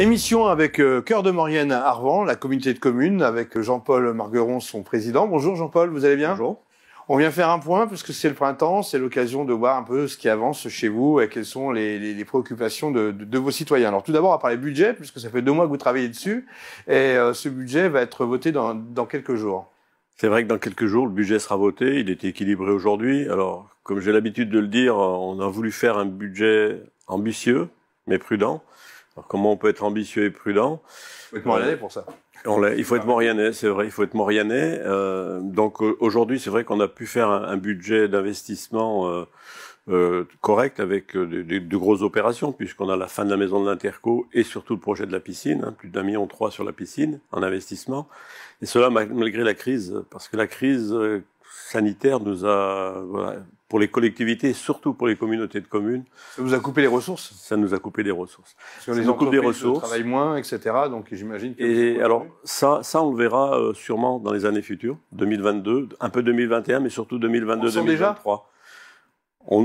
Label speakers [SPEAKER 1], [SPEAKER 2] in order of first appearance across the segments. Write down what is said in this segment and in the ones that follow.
[SPEAKER 1] Émission avec euh, Cœur de Maurienne à Arvan, la communauté de communes, avec euh, Jean-Paul Margueron, son président. Bonjour Jean-Paul, vous allez bien Bonjour. On vient faire un point puisque c'est le printemps, c'est l'occasion de voir un peu ce qui avance chez vous et quelles sont les, préoccupations de, vos citoyens. Alors tout d'abord, on va parler budget puisque ça fait deux mois que vous travaillez dessus et euh, ce budget va être voté dans, dans quelques jours.
[SPEAKER 2] C'est vrai que dans quelques jours, le budget sera voté. Il est équilibré aujourd'hui. Alors, comme j'ai l'habitude de le dire, on a voulu faire un budget ambitieux mais prudent comment on peut être ambitieux et prudent euh, Il faut être ah. morianais pour ça. il faut être morianais, c'est vrai, il faut être morianais. Euh, donc aujourd'hui, c'est vrai qu'on a pu faire un, budget d'investissement euh, correct avec de, grosses opérations, puisqu'on a la fin de la maison de l'Interco et surtout le projet de la piscine, hein, plus d'un million trois sur la piscine en investissement. Et cela malgré la crise, parce que la crise sanitaire nous a pour les collectivités, surtout pour les communautés de communes. Ça vous a coupé les ressources Ça nous a coupé les ressources. Parce que les entreprises ressources. travaillent
[SPEAKER 1] moins, etc. Donc j'imagine que... Et alors
[SPEAKER 2] ça, ça, on le verra euh, sûrement dans les années futures, 2022, un peu 2021, mais surtout 2022-2023. On,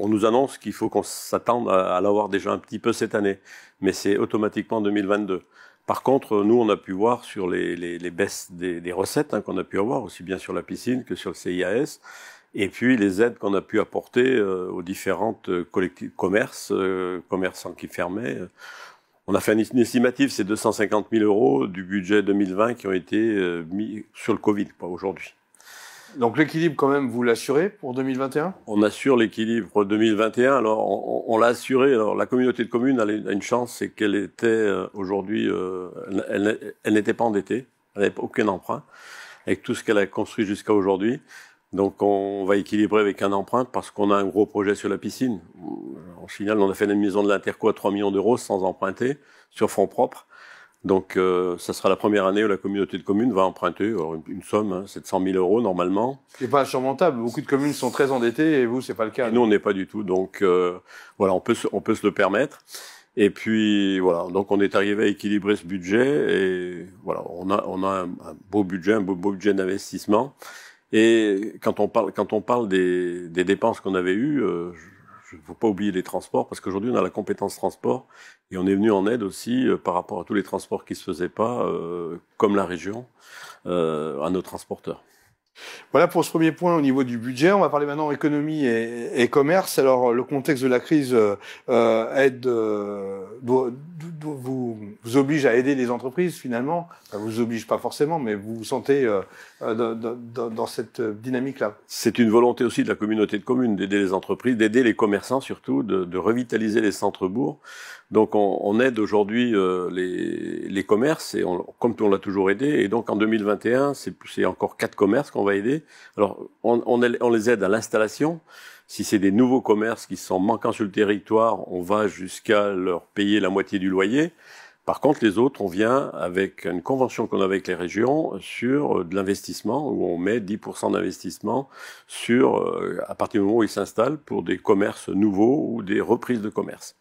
[SPEAKER 2] on, nous annonce qu'il faut qu'on s'attende à, l'avoir déjà un petit peu cette année, mais c'est automatiquement 2022. Par contre, nous, on a pu voir sur les, baisses des, recettes hein, qu'on a pu avoir, aussi bien sur la piscine que sur le CIAS, et puis les aides qu'on a pu apporter euh, aux différentes euh, commerces, euh, commerçants qui fermaient. On a fait une estimative, c'est 250 000 euros du budget 2020 qui ont été mis sur le Covid aujourd'hui.
[SPEAKER 1] Donc l'équilibre quand
[SPEAKER 2] même, vous l'assurez
[SPEAKER 1] pour 2021
[SPEAKER 2] On assure l'équilibre 2021. Alors on, l'a assuré. Alors la communauté de communes a une chance, c'est qu'elle était aujourd'hui, elle, n'était pas endettée, elle n'avait aucun emprunt avec tout ce qu'elle a construit jusqu'à aujourd'hui. Donc on va équilibrer avec un emprunt parce qu'on a un gros projet sur la piscine. En final, on a fait une maison de l'Interco à 3 millions d'euros sans emprunter sur fonds propres. Donc euh, ça sera la première année où la communauté de communes va emprunter une, somme, hein, 700 000 euros normalement. C'est pas insurmontable. Beaucoup de communes sont très endettées et vous, c'est pas le cas. nous, on n'est pas du tout. Donc euh, voilà, on peut, se, on peut se le permettre. Et puis voilà, donc on est arrivé à équilibrer ce budget et voilà, on a, on a un, beau budget, un beau budget d'investissement. Et quand on parle, quand on parle des, des dépenses qu'on avait eues, euh, je ne faut pas oublier les transports, parce qu'aujourd'hui, on a la compétence transport, et on est venu en aide aussi euh, par rapport à tous les transports qui ne se faisaient pas, euh, comme la région, euh, à nos transporteurs. Voilà pour ce premier point au
[SPEAKER 1] niveau du budget. On va parler maintenant économie et, commerce. Alors le contexte de la crise euh, euh aide doit, vous vous oblige à aider les entreprises finalement. Ça vous oblige pas forcément, mais vous vous sentez euh, euh, dans, cette euh, dynamique-là.
[SPEAKER 2] C'est une volonté aussi de la communauté de communes d'aider les entreprises, d'aider les commerçants surtout, de, revitaliser les centres-bourgs. Donc on, aide aujourd'hui les, commerces, et comme on l'a toujours aidé. Et donc en 2021, c'est encore quatre commerces qu'on va aider. Alors on les aide à l'installation. Si c'est des nouveaux commerces qui sont manquants sur le territoire, on va jusqu'à leur payer la moitié du loyer. Par contre, les autres, on vient avec une convention qu'on a avec les régions sur euh, de l'investissement, où on met 10% d'investissement sur, euh, à partir du moment où ils s'installent, pour des commerces nouveaux ou des reprises de commerce.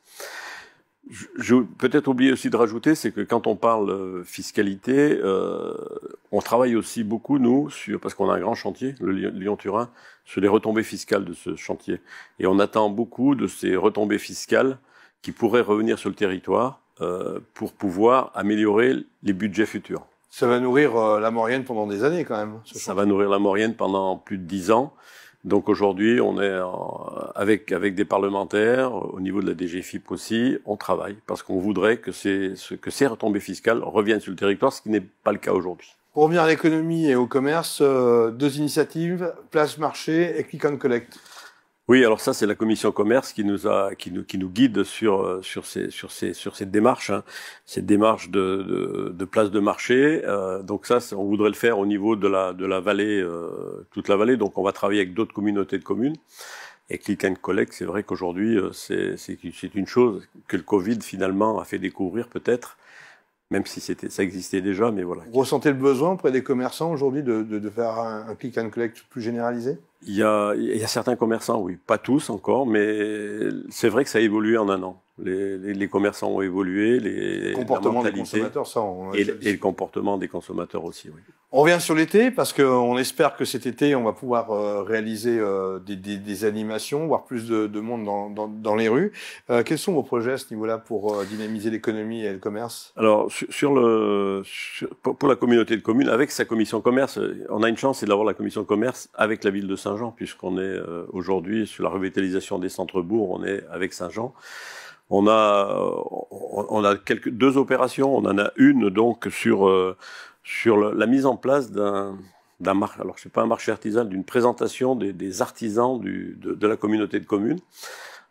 [SPEAKER 2] Je, peut-être oublier aussi de rajouter, c'est que quand on parle euh, fiscalité, on travaille aussi beaucoup, nous, sur, parce qu'on a un grand chantier, le Lyon-Turin, sur les retombées fiscales de ce chantier. Et on attend beaucoup de ces retombées fiscales qui pourraient revenir sur le territoire euh, pour pouvoir améliorer les budgets futurs. Ça va nourrir euh, la Morienne pendant des années quand même. Ça va nourrir la Morienne pendant plus de dix ans. Donc aujourd'hui, on est euh, avec avec des parlementaires au niveau de la DGFIP aussi, on travaille parce qu'on voudrait que ces que ces retombées fiscales reviennent sur le territoire, ce qui n'est pas le cas aujourd'hui.
[SPEAKER 1] Pour revenir à l'économie et au commerce, deux initiatives, Place Marché et Click and Collect.
[SPEAKER 2] Oui, alors ça, c'est la commission commerce qui nous qui nous, guide sur cette démarche, hein. cette démarche de, place de marché. Euh, donc ça, on voudrait le faire au niveau de la vallée, euh, toute la vallée. Donc on va travailler avec d'autres communautés de communes. Et click and collect, c'est vrai qu'aujourd'hui, euh, c'est une chose que le Covid finalement a fait découvrir peut-être même si ça existait déjà, mais voilà.
[SPEAKER 1] Vous ressentez le besoin auprès des commerçants aujourd'hui de, faire un, click and collect plus généralisé
[SPEAKER 2] il y, a, certains commerçants, oui, pas tous encore, mais c'est vrai que ça a évolué en un an. Les, commerçants ont évolué, les le comportement des consommateurs,
[SPEAKER 1] ça, et, et,
[SPEAKER 2] le comportement des consommateurs aussi, oui.
[SPEAKER 1] On revient sur l'été parce qu'on espère que cet été, on va pouvoir euh, réaliser euh, des, animations, voir plus de, monde dans, les rues. Euh, quels sont vos projets à ce niveau-là pour dynamiser l'économie et le commerce
[SPEAKER 2] Alors, sur, le, pour la communauté de communes, avec sa commission commerce, on a une chance, c'est d'avoir la commission commerce avec la ville de Saint jean puisqu'on est euh, aujourd'hui sur la revitalisation des centres-bourgs, on est avec Saint-Jean. On a, euh, on a quelques, deux opérations. On en a une donc sur, euh, sur la mise en place d'un d'un alors c'est pas un marché artisanal, d'une présentation des, artisans du, de, de, la communauté de communes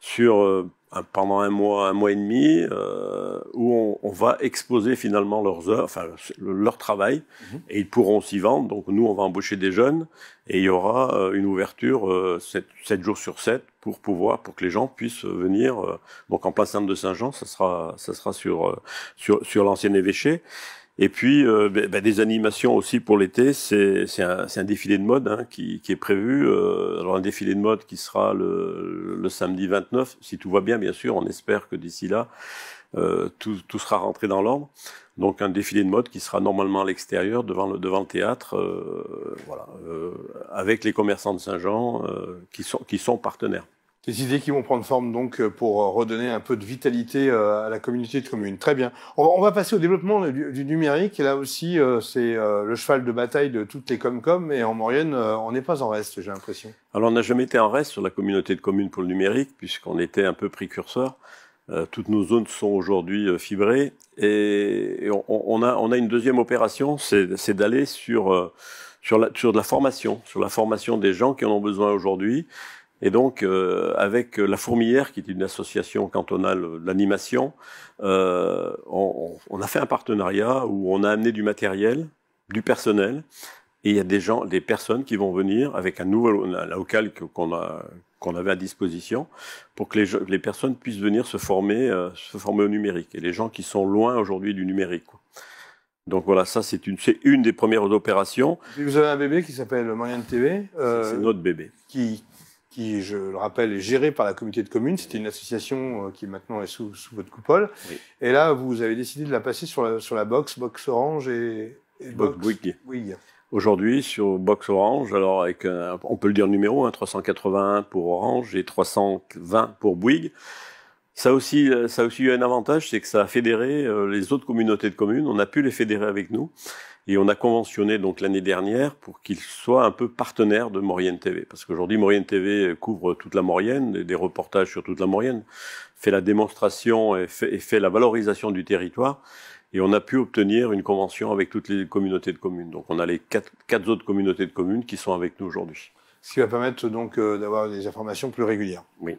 [SPEAKER 2] sur pendant un mois, un mois et demi, euh, où on, on, va exposer finalement leurs heures, enfin leur travail, mhm. et ils pourront s'y vendre. Donc nous, on va embaucher des jeunes, et il y aura euh, une ouverture euh, 7, jours sur 7 pour pouvoir, pour que les gens puissent venir. Euh, donc en place sainte de Saint-Jean, ça sera, ça sera sur, euh, sur, sur l'ancien évêché. Et puis euh, ben, ben, des animations aussi pour l'été. C'est un, un, défilé de mode hein, qui, qui, est prévu. Euh, alors un défilé de mode qui sera le, le, samedi 29, si tout va bien, bien sûr. On espère que d'ici là, euh, tout, tout, sera rentré dans l'ordre. Donc un défilé de mode qui sera normalement à l'extérieur, devant le, devant le théâtre, euh, voilà, euh, avec les commerçants de Saint-Jean qui, sont, qui sont partenaires. Des idées qui vont prendre forme donc euh, pour euh, redonner un peu
[SPEAKER 1] de vitalité euh, à la communauté de communes. Très bien. On va, passer au développement du, numérique. Et là aussi, c'est le cheval de bataille de toutes les Comcom. Et en Maurienne, on n'est pas en reste, j'ai l'impression.
[SPEAKER 2] Alors, on n'a jamais été en reste sur la communauté de communes pour le numérique, puisqu'on était un peu précurseur. toutes nos zones sont aujourd'hui fibrées. Et, on, a, une deuxième opération, c'est d'aller sur... Sur sur la, formation, sur la formation des gens qui en ont besoin aujourd'hui. Et donc, euh, avec euh, La Fourmilière, qui est une association cantonale d'animation, euh, euh on, on, a fait un partenariat où on a amené du matériel, du personnel, et il y a des gens, des personnes qui vont venir avec un nouveau local qu'on a qu'on avait à disposition pour que les, les personnes puissent venir se former, se former au numérique. Et les gens qui sont loin aujourd'hui du numérique. Donc voilà, ça c'est une, une des premières opérations.
[SPEAKER 1] Vous avez un bébé qui s'appelle Marianne TV. c'est notre bébé. Qui, qui, je le rappelle, est gérée par la communauté de communes. C'était une association euh, qui maintenant est sous, votre coupole. Et là, vous avez décidé de la passer sur la, sur la box, box orange et, box Bouygues.
[SPEAKER 2] Aujourd'hui, sur box orange, alors avec, on peut le dire numéro, 381 pour orange et 320 pour Bouygues. Ça aussi, euh, ça a aussi eu un avantage, c'est que ça a fédéré euh, les autres communautés de communes. On a pu les fédérer avec nous. Et on a conventionné donc l'année dernière pour qu'il soit un peu partenaire de Morienne TV. Parce qu'aujourd'hui, Morienne TV couvre toute la Maurienne, des reportages sur toute la Maurienne, fait la démonstration et fait, la valorisation du territoire. Et on a pu obtenir une convention avec toutes les communautés de communes. Donc on a les quatre, autres communautés de communes qui sont avec nous aujourd'hui. Ce qui va
[SPEAKER 1] permettre donc euh, d'avoir des informations plus régulières. Oui.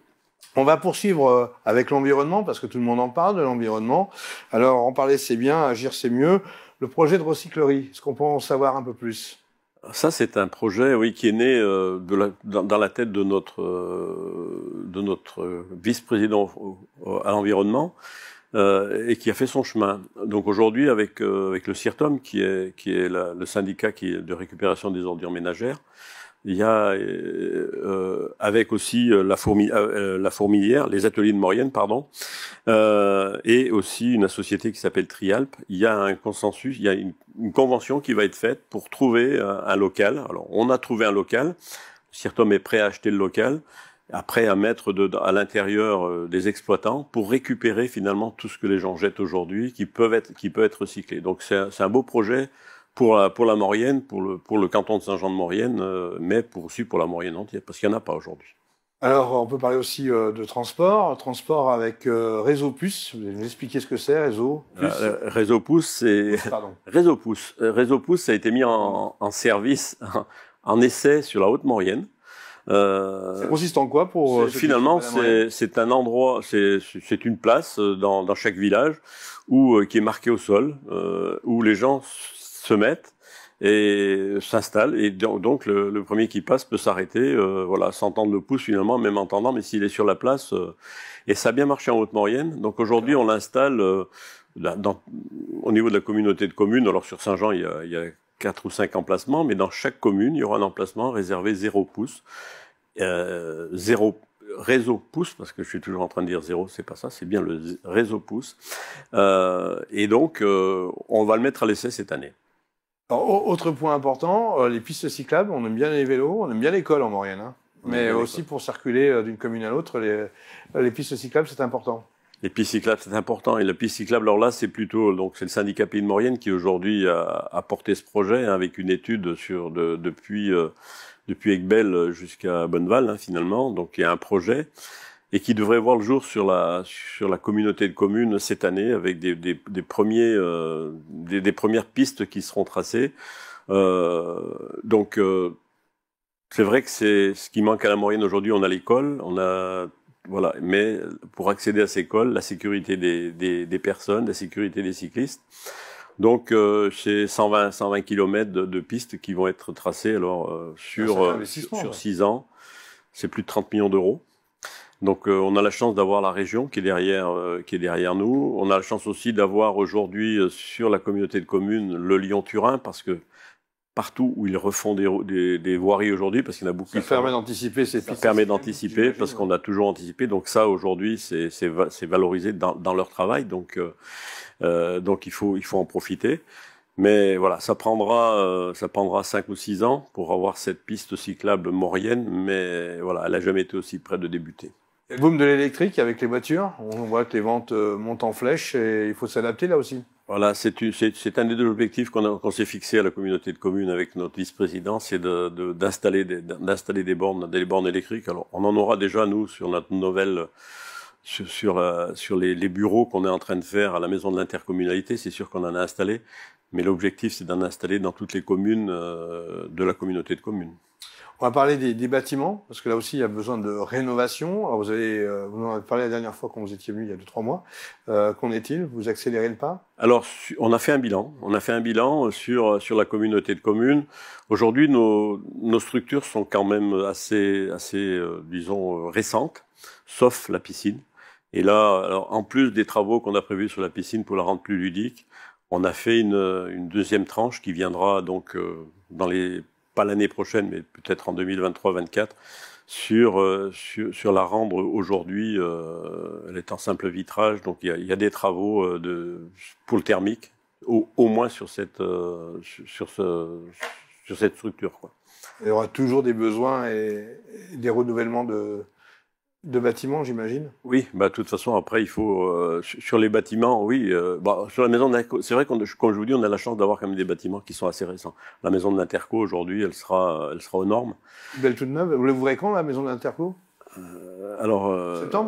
[SPEAKER 1] On va poursuivre euh, avec l'environnement, parce que tout le monde en parle de l'environnement. Alors, en parler, c'est bien, agir, c'est mieux le projet de recyclerie. Est-ce qu'on peut en savoir un peu plus
[SPEAKER 2] ça, c'est un projet oui, qui est né euh, dans, la tête de notre, euh, notre euh, vice-président à l'environnement et qui a fait son chemin. Donc aujourd'hui, avec, le CIRTOM, qui est, le syndicat qui de récupération des ordures ménagères, il y a euh, euh avec aussi euh, la, euh, la fourmilière, les ateliers de Morienne, pardon, euh, et aussi une société qui s'appelle Trialp. Il y a un consensus, il y a une, convention qui va être faite pour trouver un, local. Alors, on a trouvé un local. Cirtom est prêt à acheter le local après à mettre à l'intérieur des exploitants pour récupérer finalement tout ce que les gens jettent aujourd'hui qui peuvent être qui peut être recyclé. Donc c'est un beau projet pour la, pour la Maurienne, pour le, pour le canton de Saint-Jean-de-Maurienne, euh, mais pour, aussi pour la Maurienne entière, parce qu'il n'y en a pas aujourd'hui.
[SPEAKER 1] Alors, on peut parler aussi euh, de transport, transport avec euh, Réseau Puce. Vous allez nous expliquer ce que c'est, Réseau
[SPEAKER 2] Puce Réseau Puce, c'est... Pardon. Réseau Puce. Réseau ça a été mis en, en service, en essai sur la Haute-Maurienne. ça consiste en quoi pour... finalement, c'est un endroit, c'est une place dans, dans chaque village où, qui est marquée au sol, où les gens se mettent et s'installent. Et donc, le, premier qui passe peut s'arrêter, euh, voilà, s'entendre le pouce finalement, même entendant, mais s'il est sur la place. Euh, et ça a bien marché en Haute-Maurienne. Donc aujourd'hui, on l'installe euh, au niveau de la communauté de communes. Alors sur Saint-Jean, il y a, il quatre ou cinq emplacements, mais dans chaque commune, il y aura un emplacement réservé 0 pouces, euh, réseau pouce, parce que je suis toujours en train de dire zéro, c'est pas ça, c'est bien le réseau pouce. et donc, on va le mettre à l'essai cette année
[SPEAKER 1] autre point important, euh, les pistes cyclables, on aime bien les vélos, on aime bien l'école en Maurienne. Hein. Mais aussi pour circuler euh, d'une commune à l'autre, euh, les, pistes cyclables, c'est important.
[SPEAKER 2] Les pistes cyclables, c'est important. Et la piste cyclable, alors là, c'est plutôt donc c'est le syndicat Pays de Maurienne qui aujourd'hui a, porté ce projet hein, avec une étude sur depuis depuis jusqu'à Bonneval hein, finalement. Donc il y a un projet et qui devrait voir le jour sur la, sur la communauté de communes cette année avec des, des, des premiers, euh, des, des, premières pistes qui seront tracées. Euh, donc, euh, c'est vrai que c'est ce qui manque à la moyenne aujourd'hui. On a l'école, on a voilà, mais pour accéder à ces écoles, la sécurité des, des, des personnes, la sécurité des cyclistes. Donc, euh, c'est 120, 120 km de, pistes qui vont être tracées alors, sur, ah, sur, sur 6 ans. C'est plus de 30 millions d'euros. Donc euh, on a la chance d'avoir la région euh, qui est derrière, nous. On a la chance aussi d'avoir aujourd'hui euh, sur la communauté de communes le Lyon-Turin parce que partout où ils refont des, des, voiries aujourd'hui, parce qu'il y en a beaucoup. Ça qui permet d'anticiper ces Ça permet d'anticiper parce qu'on a toujours anticipé. Donc ça aujourd'hui c'est valorisé dans, leur travail. Donc il faut en profiter. Mais voilà, ça prendra, 5 ou 6 ans pour avoir cette piste cyclable morienne, mais voilà, elle n'a jamais été aussi près de débuter le boom de l'électrique avec les voitures, on voit que
[SPEAKER 1] les ventes euh, montent en flèche et il faut s'adapter là aussi.
[SPEAKER 2] Voilà, c'est un des deux objectifs qu'on s'est fixé à la communauté de communes avec notre vice-président, c'est d'installer des, bornes, des bornes électriques. Alors, on en aura déjà nous sur notre nouvelle, sur, euh, les, bureaux qu'on est en train de faire à la maison de l'intercommunalité. C'est sûr qu'on en a installé, mais l'objectif c'est d'en installer dans toutes les communes euh, de la communauté de communes. On va parler des,
[SPEAKER 1] bâtiments, parce que là aussi, il y a besoin de rénovation. Alors, vous, avez, euh, vous en avez parlé la dernière fois quand vous étiez venu, il y a deux trois mois. Euh, qu'en est-il Vous accélérez le pas
[SPEAKER 2] Alors, on a fait un bilan. On a fait un bilan euh, sur, sur la communauté de communes. Aujourd'hui, nos, nos, structures sont quand même assez, assez disons, récentes, sauf la piscine. Et là, alors, en plus des travaux qu'on a prévus sur la piscine pour la rendre plus ludique, on a fait une, une deuxième tranche qui viendra donc dans les pas l'année prochaine, mais peut-être en 2023-2024, euh, sur, sur, la rendre aujourd'hui, euh, elle est en simple vitrage, donc il y a, y a des travaux euh, de, pour le thermique, au, moins sur cette, sur, ce, sur cette structure. Quoi.
[SPEAKER 1] Il y aura toujours des besoins et des renouvellements de, de bâtiments, j'imagine
[SPEAKER 2] Oui, bah, de toute façon, après, il faut. Euh, sur les bâtiments, oui. Euh, bah, sur la maison, c'est vrai, qu'on, comme on a la chance d'avoir quand même des bâtiments qui sont assez récents. La maison de l'Interco, aujourd'hui, elle sera, elle sera aux normes. Belle toute neuve. Vous
[SPEAKER 1] l'ouvrez quand, la maison de l'Interco
[SPEAKER 2] euh, alors,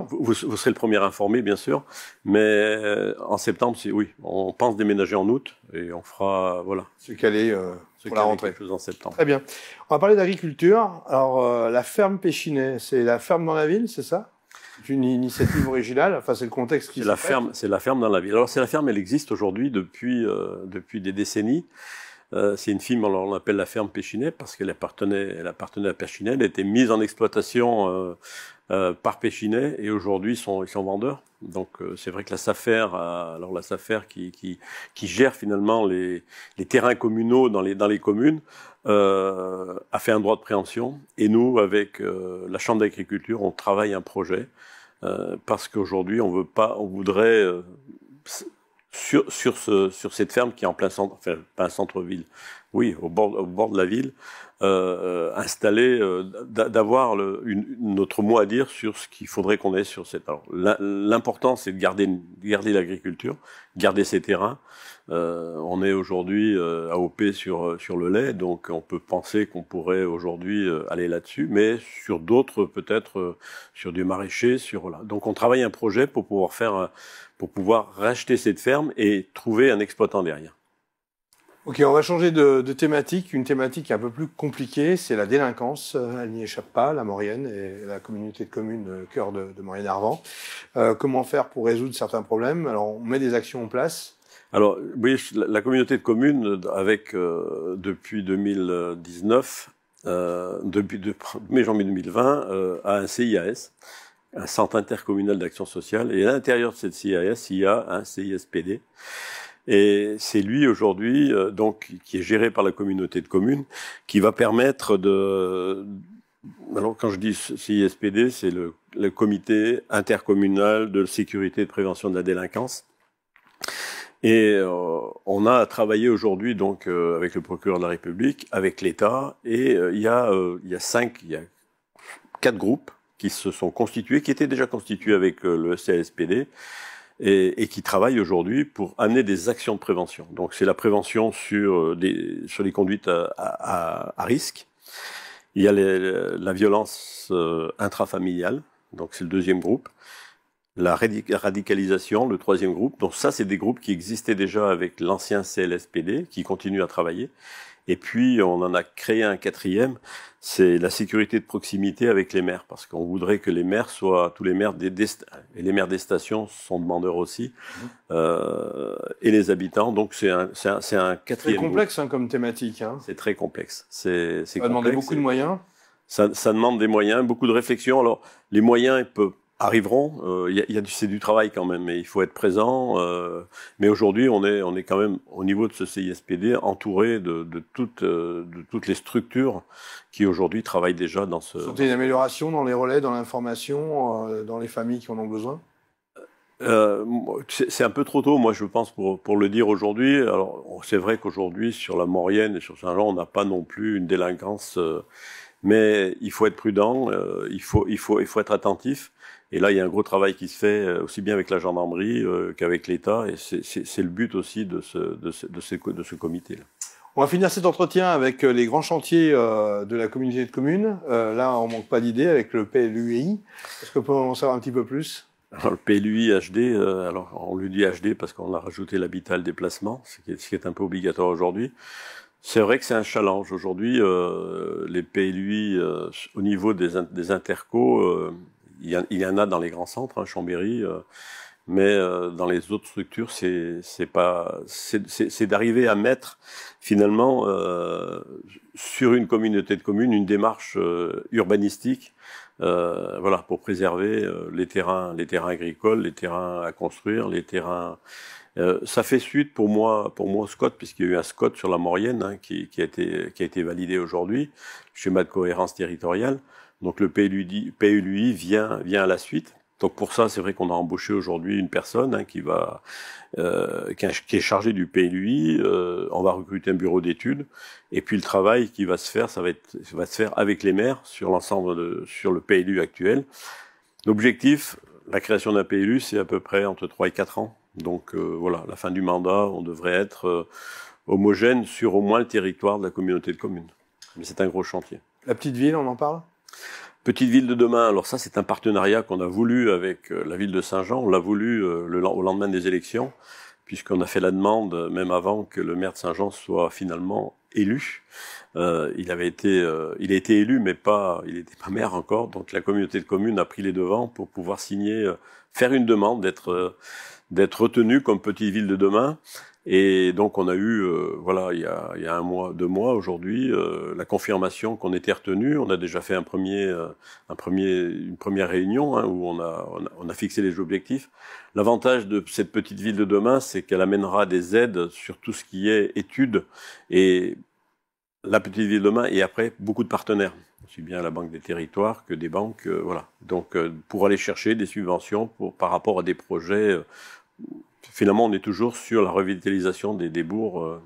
[SPEAKER 2] vous, vous, serez le premier informé, bien sûr, mais en septembre, si oui, on pense déménager en août et on fera, voilà. C'est calé pour la rentrée. Chose en septembre.
[SPEAKER 1] Très bien. On va parler d'agriculture. Alors, euh, la ferme Péchinet, c'est la ferme dans la ville, c'est ça C'est une initiative originale. Enfin, c'est le contexte
[SPEAKER 2] qui. C'est la ferme. C'est la ferme dans la ville. Alors, c'est la ferme. Elle existe aujourd'hui depuis euh, depuis des décennies. Euh, c'est une firme, on l'appelle la ferme Péchinet parce qu'elle appartenait, elle appartenait à Péchinet. Elle a été mise en exploitation euh, euh, par Péchinet et aujourd'hui ils sont, vendeurs. Donc euh, c'est vrai que la SAFER, euh, alors la SAFER qui, gère finalement les, terrains communaux dans les, communes, a fait un droit de préemption et nous avec la Chambre d'agriculture on travaille un projet parce qu'aujourd'hui on pas, on voudrait sur, cette ferme qui est en plein centre, enfin, pas un centre-ville, oui, au bord de la ville, euh, euh, euh d'avoir notre mot à dire sur ce qu'il faudrait qu'on ait sur cette. l'important, c'est de garder, garder l'agriculture, garder ses terrains. Euh, on est aujourd'hui euh, à sur, sur le lait, donc on peut penser qu'on pourrait aujourd'hui aller là-dessus, mais sur d'autres, peut-être sur du maraîcher, sur. Donc, on travaille un projet pour pouvoir faire, pour pouvoir racheter cette ferme et trouver un exploitant derrière.
[SPEAKER 1] Ok, on va changer de, thématique. Une thématique un peu plus compliquée, c'est la délinquance. Euh, elle n'y échappe pas, la Maurienne et la communauté de communes euh, cœur de, de Maurienne-Arvent. Euh, comment faire pour résoudre
[SPEAKER 2] certains problèmes Alors, on met des actions en place. Alors, oui, la communauté de communes, avec depuis 2019, euh, depuis mai janvier 2020, a un CIAS, un centre intercommunal d'action sociale, et à l'intérieur de cette CIAS, il y a un CISPD et c'est lui aujourd'hui, euh, donc, qui est géré par la communauté de communes, qui va permettre de. Alors, quand je dis CISPD, c'est le, le comité intercommunal de sécurité et de prévention de la délinquance. Et euh, on a travaillé aujourd'hui donc euh, avec le procureur de la République, avec l'État, et il y, a, cinq, il y a quatre groupes qui se sont constitués, qui étaient déjà constitués avec le CISPD, et, qui travaille aujourd'hui pour amener des actions de prévention. Donc c'est la prévention sur, euh, les conduites à, risque. Il y a la violence euh, intrafamiliale, donc c'est le deuxième groupe. La radicalisation, le troisième groupe. Donc ça, c'est des groupes qui existaient déjà avec l'ancien CLSPD, qui continuent à travailler. Et puis, on en a créé un quatrième, c'est la sécurité de proximité avec les maires, parce qu'on voudrait que les maires soient, tous les maires des, et les maires des stations sont demandeurs aussi, mhm. euh, et les habitants. Donc, c'est un, quatrième. C'est complexe
[SPEAKER 1] hein, comme thématique. Hein.
[SPEAKER 2] C'est très complexe. ça demande beaucoup de moyens. Ça, demande des moyens, beaucoup de réflexion. Alors, les moyens, ils peuvent arriveront. Il euh, y a, c'est du travail quand même, mais il faut être présent. Euh, mais aujourd'hui, on est, on est quand même au niveau de ce CISPD entouré de, de, toutes, euh, de toutes les structures qui aujourd'hui travaillent déjà dans ce. Sont-il
[SPEAKER 1] une amélioration dans les relais, dans l'information, dans les familles qui en ont besoin
[SPEAKER 2] c'est un peu trop tôt, moi, je pense, pour, le dire aujourd'hui. Alors, c'est vrai qu'aujourd'hui, sur la Maurienne et sur Saint-Jean, on n'a pas non plus une délinquance, mais il faut être prudent, il, faut, il, faut, il faut être attentif. Et là, il y a un gros travail qui se fait euh, aussi bien avec la gendarmerie euh, qu'avec l'État, et c'est le but aussi de ce, de ce, de ce, comité-là.
[SPEAKER 1] On va finir cet entretien avec euh, les grands chantiers de la communauté de communes. là, on manque pas d'idées avec le PLUI. Est-ce que vous pouvez en savoir un petit peu plus
[SPEAKER 2] alors, le PLUI HD, alors on lui dit HD parce qu'on a rajouté l'habitat le déplacement, ce qui, est, ce qui est un peu obligatoire aujourd'hui. C'est vrai que c'est un challenge. Aujourd'hui, les PLUI, au niveau des, des intercos, il, y en a dans les grands centres, hein, Chambéry, euh, mais euh, dans les autres structures, c'est pas, c'est d'arriver à mettre finalement euh, sur une communauté de communes une démarche urbanistique. voilà pour préserver les terrains, les terrains agricoles, les terrains à construire, les terrains ça fait suite pour moi, pour moi Scott, puisqu'il y a eu un Scott sur la Maurienne hein, qui, qui, a été, qui a été validé aujourd'hui, schéma de cohérence territoriale. Donc le PLUI, vient, vient à la suite. Donc pour ça, c'est vrai qu'on a embauché aujourd'hui une personne hein, qui va euh, qui, est chargée du PLUI. Euh, on va recruter un bureau d'études et puis le travail qui va se faire, ça va se faire avec les maires sur l'ensemble sur le PLU actuel. L'objectif, la création d'un PLU, c'est à peu près entre 3 et 4 ans. Donc euh, voilà, la fin du mandat, on devrait être homogène sur au moins le territoire de la communauté de communes. Mais c'est un gros chantier.
[SPEAKER 1] La petite ville, on en parle
[SPEAKER 2] Petite ville de demain, alors ça c'est un partenariat qu'on a voulu avec euh, la ville de Saint-Jean, on l'a voulu euh, au lendemain des élections, puisqu'on a fait la demande euh, même avant que le maire de Saint-Jean soit finalement élu. il avait été, il a été élu, mais pas, il n'était pas maire encore. Donc la communauté de communes a pris les devants pour pouvoir signer, faire une demande d'être, d'être retenu comme petite ville de demain. Et donc on a eu, euh, voilà, il y a, un mois, deux mois aujourd'hui, euh, la confirmation qu'on était retenu. On a déjà fait un premier, euh, un premier, une première réunion hein, où on a, on a, fixé les objectifs. L'avantage de cette petite ville de demain, c'est qu'elle amènera des aides sur tout ce qui est études et la petite ville de demain et après beaucoup de partenaires aussi bien la Banque des Territoires que des banques, voilà. Donc, pour aller chercher des subventions pour, par rapport à des projets finalement, on est toujours sur la revitalisation des, bourgs. Euh.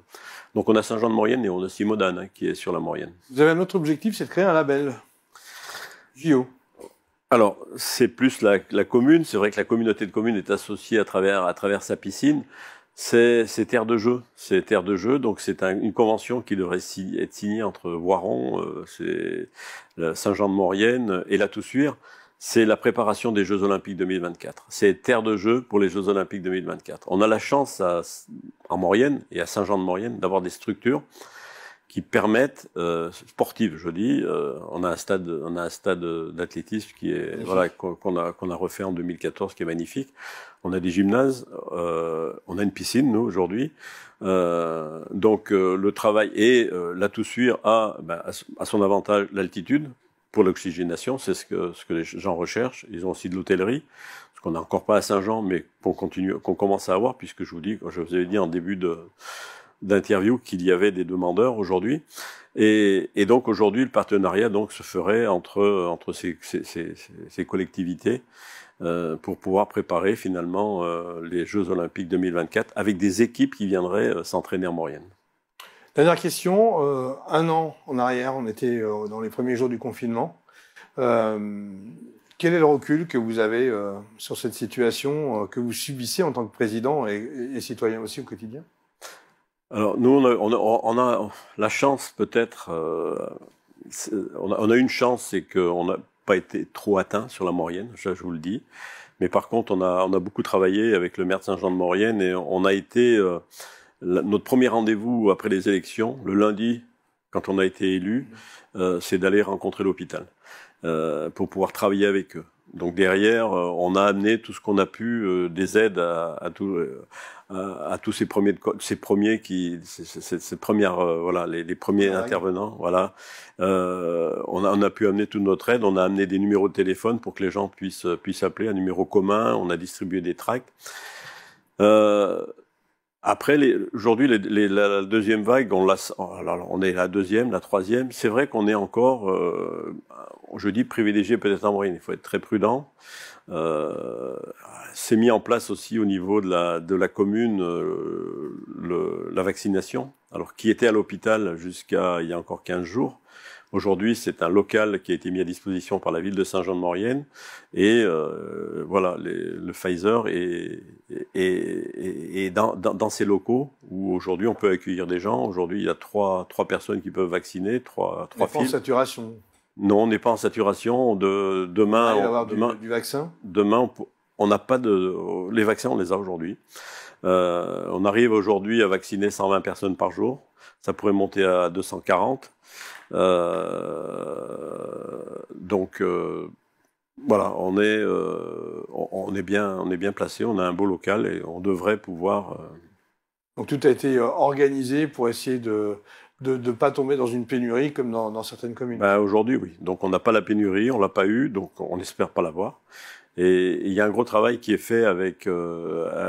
[SPEAKER 2] Donc on a Saint-Jean-de-Maurienne et on a Simodane hein, qui est sur la Maurienne.
[SPEAKER 1] Vous avez un autre objectif, c'est de créer un label.
[SPEAKER 2] JO. Alors, c'est plus la, commune. C'est vrai que la communauté de communes est associée à travers, à travers sa piscine. C'est terre de jeu, c'est terre de jeu, donc c'est une convention qui devrait être signée entre Voiron, euh, euh, Saint-Jean-de-Maurienne et La Toussuire c'est la préparation des Jeux Olympiques 2024. C'est terre de jeu pour les Jeux Olympiques 2024. On a la chance à, Morienne Maurienne et à Saint-Jean-de-Maurienne d'avoir des structures qui permettent euh, sportives, je dis. Euh, on a un stade, on a un stade d'athlétisme qui est voilà qu'on a qu'on a refait en 2014, qui est magnifique. On a des gymnases, euh, on a une piscine nous aujourd'hui. Euh, donc le travail est là tout suivre à, ben, à son avantage l'altitude pour l'oxygénation, c'est ce que, ce que les gens recherchent. Ils ont aussi de l'hôtellerie, ce qu'on n'a encore pas à Saint-Jean, mais qu'on continue, qu'on commence à avoir, puisque je vous dis, je vous avais dit en début de, d'interview qu'il y avait des demandeurs aujourd'hui. Et, donc aujourd'hui, le partenariat donc se ferait entre entre ces, ces, collectivités euh, pour pouvoir préparer finalement euh, les Jeux Olympiques 2024 avec des équipes qui viendraient euh, s'entraîner en Maurienne.
[SPEAKER 1] Dernière question. Euh, un an en arrière, on était euh, dans les premiers jours du confinement. Euh, quel est le recul que vous avez sur cette situation que vous subissez en tant que président et, citoyen aussi au quotidien
[SPEAKER 2] Alors, nous, on a, la chance, peut-être, on, on, a, une chance, c'est qu'on n'a pas été trop atteint sur la Maurienne, ça je vous le dis. Mais par contre, on a, beaucoup travaillé avec le maire de Saint-Jean-de-Maurienne et on a été notre premier rendez-vous après les élections, le lundi, quand on a été élu, euh, c'est d'aller rencontrer l'hôpital euh, pour pouvoir travailler avec eux. Donc derrière, euh, on a amené tout ce qu'on a pu, des aides à, à, tous ces premiers, ces premiers qui, ces, premières, voilà, les, premiers ah intervenants, voilà. on, a, on a pu amener toute notre aide, on a amené des numéros de téléphone pour que les gens puissent puissent appeler, un numéro commun, on a distribué des tracts. Euh, après, aujourd'hui, la deuxième vague, oh, on, est la deuxième, la troisième. C'est vrai qu'on est encore, euh, je dis privilégié peut-être en moyenne, il faut être très prudent. Euh, c'est mis en place aussi au niveau de la, commune euh, la vaccination, alors qui était à l'hôpital jusqu'à il y a encore 15 jours, Aujourd'hui, c'est un local qui a été mis à disposition par la ville de Saint-Jean-de-Maurienne. Et euh, voilà, le Pfizer est, dans, ces locaux où aujourd'hui on peut accueillir des gens. Aujourd'hui, il y a trois, trois personnes qui peuvent vacciner, trois, trois en saturation non, on n'est pas en saturation. De, demain, on, avoir du, vaccin. Demain, on n'a pas de. Les vaccins, on les a aujourd'hui. Euh, on arrive aujourd'hui à vacciner 120 personnes par jour. Ça pourrait monter à 240. Euh, donc euh, voilà, on est, euh, on, est bien, on est bien placé, on a un beau local et on devrait pouvoir.
[SPEAKER 1] Donc tout a été organisé pour essayer de de ne pas tomber dans une pénurie comme dans, certaines communes.
[SPEAKER 2] Ben, aujourd'hui, oui. Donc on n'a pas la pénurie, on l'a pas eu, donc on n'espère pas l'avoir. Et il y a un gros travail qui est fait avec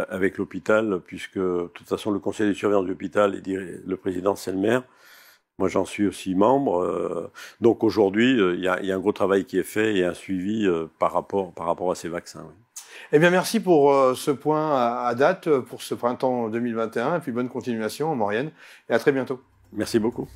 [SPEAKER 2] avec l'hôpital, puisque de toute façon le conseil de surveillance de l'hôpital et le président c'est le maire. Moi, j'en suis aussi membre. Euh, donc aujourd'hui, euh, il y, a un gros travail qui est fait et un suivi euh, par, rapport, par rapport à ces vaccins.
[SPEAKER 1] Eh bien, merci pour ce point à, date, pour ce printemps 2021, et puis bonne continuation en Maurienne, et à très bientôt. Merci beaucoup.